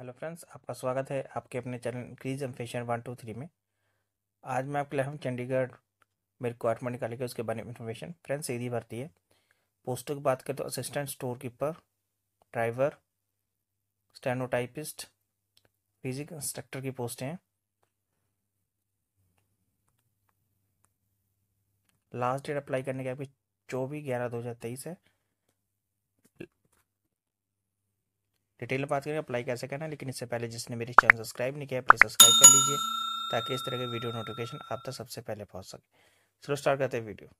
hello friends आपका स्वागत है आपके अपने चैनल क्रीज M fashion one two three में आज मैं आपके लिए हम चंडीगढ़ मेरे में रिक्वायरमेंट निकालेंगे उसके बारे में इन्फॉर्मेशन फ्रेंड्स सीधी भर्ती है पोस्टों की बात करें तो assistant store keeper driver stenotypist physical instructor की पोस्टें हैं लास्ट डेट अप्लाई करने की आपकी चौबीस ग्यारह दो हज़ार तेईस है डिटेल में बात करेंगे अप्लाई कैसे करना है लेकिन इससे पहले जिसने मेरे चैनल सब्सक्राइब नहीं किया प्लीज़ सब्सक्राइब कर लीजिए ताकि इस तरह के वीडियो नोटिफिकेशन आप तक सबसे पहले पहुँच सके चलो स्टार्ट करते हैं वीडियो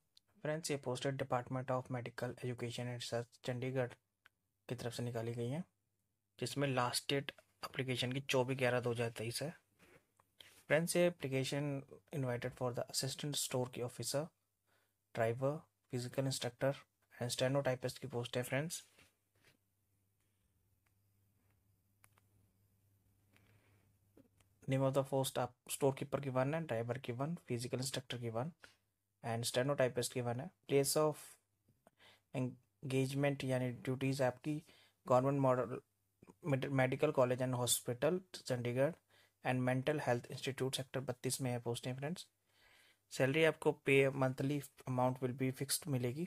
फ्रेंड्स ये posted department of medical education and research Chandigarh की तरफ से निकाली गई है जिसमें लास्ट डेट अप्लीकेशन की चौबीस ग्यारह दो हज़ार तेईस है फ्रेंड्स ये application invited for the assistant store की officer driver physical instructor and steno typist की पोस्ट है फ्रेंड्स ऑफ द पोस्ट आप स्टोर कीपर की वन है ड्राइवर की one driver given physical instructor given and stenotypist one है place of engagement यानी duties आपकी government model medical college and hospital Chandigarh and mental health institute sector बत्तीस में है पोस्टिंग फ्रेंड्स सैलरी आपको pay monthly amount will be fixed मिलेगी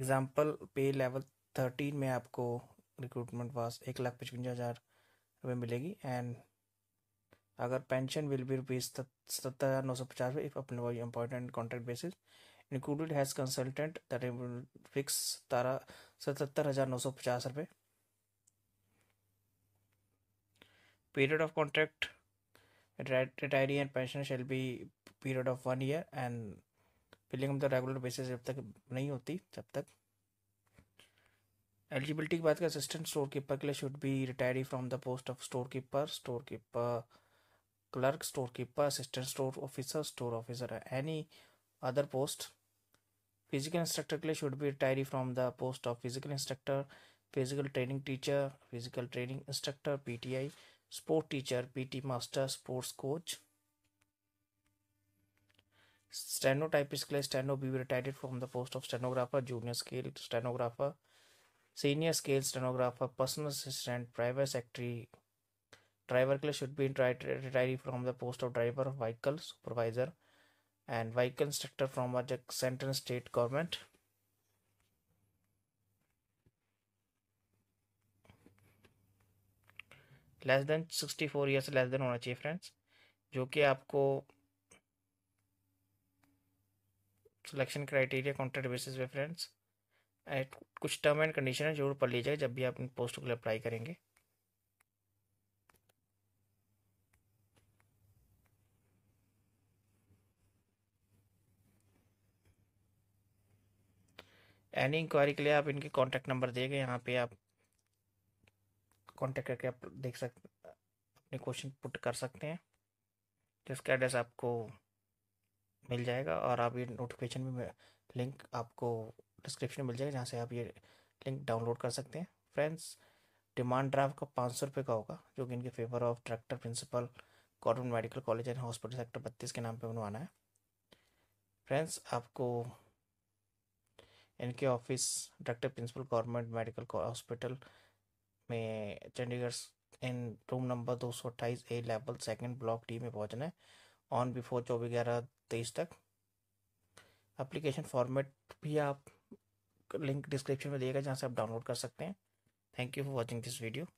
example pay level thirteen में आपको रिक्रूटमेंट पास एक लाख पचवंजा हज़ार रुपये मिलेगी एंड अगर पेंशन विल बी रुपीज सत्तर हज़ार नौ सौ पचास इफ अपने important contract basis included has consultant that fix तारा सतहत्तर हज़ार नौ सौ पचास रुपये period of contract retiree and pension shall be period of one year and filling of the regular basis जब तक नहीं होती तब तक एलिजिबिलिटी की बात करें असिस्टेंट स्टोर कीपर के लिए should be retiree from the post of store keeper store keeper clerk store keeper assistant store officer store officer any other post physical instructor के लिए should be retiree from the post of physical instructor physical training teacher physical training instructor P T I sport teacher P T master sports coach steno typist के लिए steno be be retire from the post of stenographer junior scale stenographer senior scale stenographer personal assistant private secretary driver class should be retired from the post of driver vehicle supervisor and vehicle instructor from a central state government less than sixty four year से less than होना चाहिए friends जो कि आपको selection criteria contract basis पे friends and कुछ term and condition है जरूर पढ़ लीजिएगा जब भी आप पोस्ट के लिए अप्लाई करेंगे एनी इंक्वायरी के लिए आप इनके कॉन्टैक्ट नंबर दिए गए यहाँ पे आप कॉन्टैक्ट करके आप देख सकते अपने क्वेश्चन पुट कर सकते हैं जिसका एड्रेस आपको मिल जाएगा और आप ये नोटिफिकेशन में लिंक आपको डिस्क्रिप्शन में मिल जाएगा जहाँ से आप ये लिंक डाउनलोड कर सकते हैं फ्रेंड्स डिमांड ड्राफ्ट का पाँच सौ रुपये का होगा जो कि इनके favour of director principal government medical college and hospital sector बत्तीस के नाम पे बनवाना है फ्रेंड्स आपको इनके office doctor principal government medical hospital में चंडीगढ़ इन रूम नंबर दो सौ अट्ठाईस A level second block D में पहुँचना है ऑन बिफोर चौबीस ग्यारह तेईस तक अप्लीकेशन फॉर्मेट भी आप लिंक डिस्क्रिप्शन में दिएगा जहाँ से आप डाउनलोड कर सकते हैं thank you for watching this video